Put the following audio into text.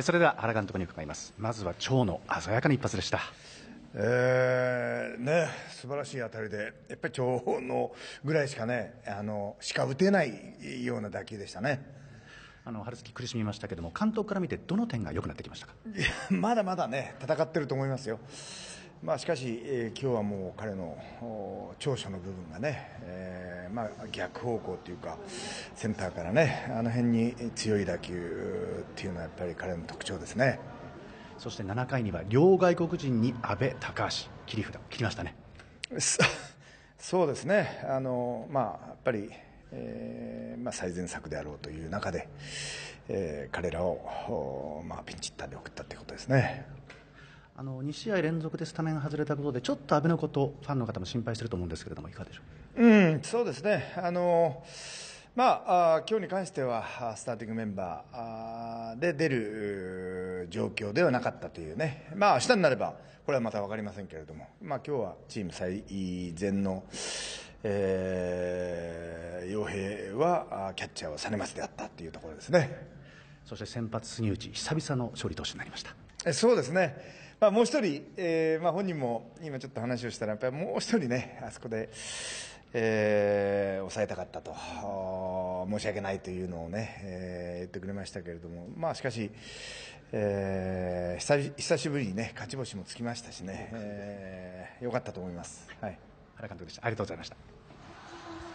それでは原監督に伺います、まずは長の鮮やかな一発でした。えーね、素晴らしい当たりで、やっぱり長のぐらいしかね、あのしか打てないような打球でしたね。あの春月苦しみましたけども、監督から見て、どの点が良くなってきましたかいやまだまだね、戦ってると思いますよ、まあ、しかし、えー、今日はもう彼の長所の部分がね、えーまあ、逆方向というかセンターからねあの辺に強い打球というのはやっぱり彼の特徴ですねそして7回には両外国人に阿部、高橋切り札切りましたねそうですねあの、まあ、やっぱり、えーまあ、最善策であろうという中で、えー、彼らを、まあ、ピンチヒッターで送ったということですね。あの2試合連続でスタメン外れたことでちょっと阿部のことファンの方も心配してると思うんですけれどもいかがでしょう、うん、そうですねあの、まあ、あ今日に関してはスターティングメンバーで出る状況ではなかったというね、まあ明日になればこれはまた分かりませんけれども、まあ、今日はチーム最善の。えー、陽平はキャッチャーをされますであったというところですねそして先発杉内久々の勝利投手になりましたそうですね、まあ、もう1人、えー、まあ、本人も今ちょっと話をしたらやっぱりもう1人ね、あそこで、えー、抑えたかったと申し訳ないというのをね、えー、言ってくれましたけれども、まあ、しかし、えー、久しぶりにね勝ち星もつきましたしね、えー、よかったと思います。はい原監督でしたありがとうございました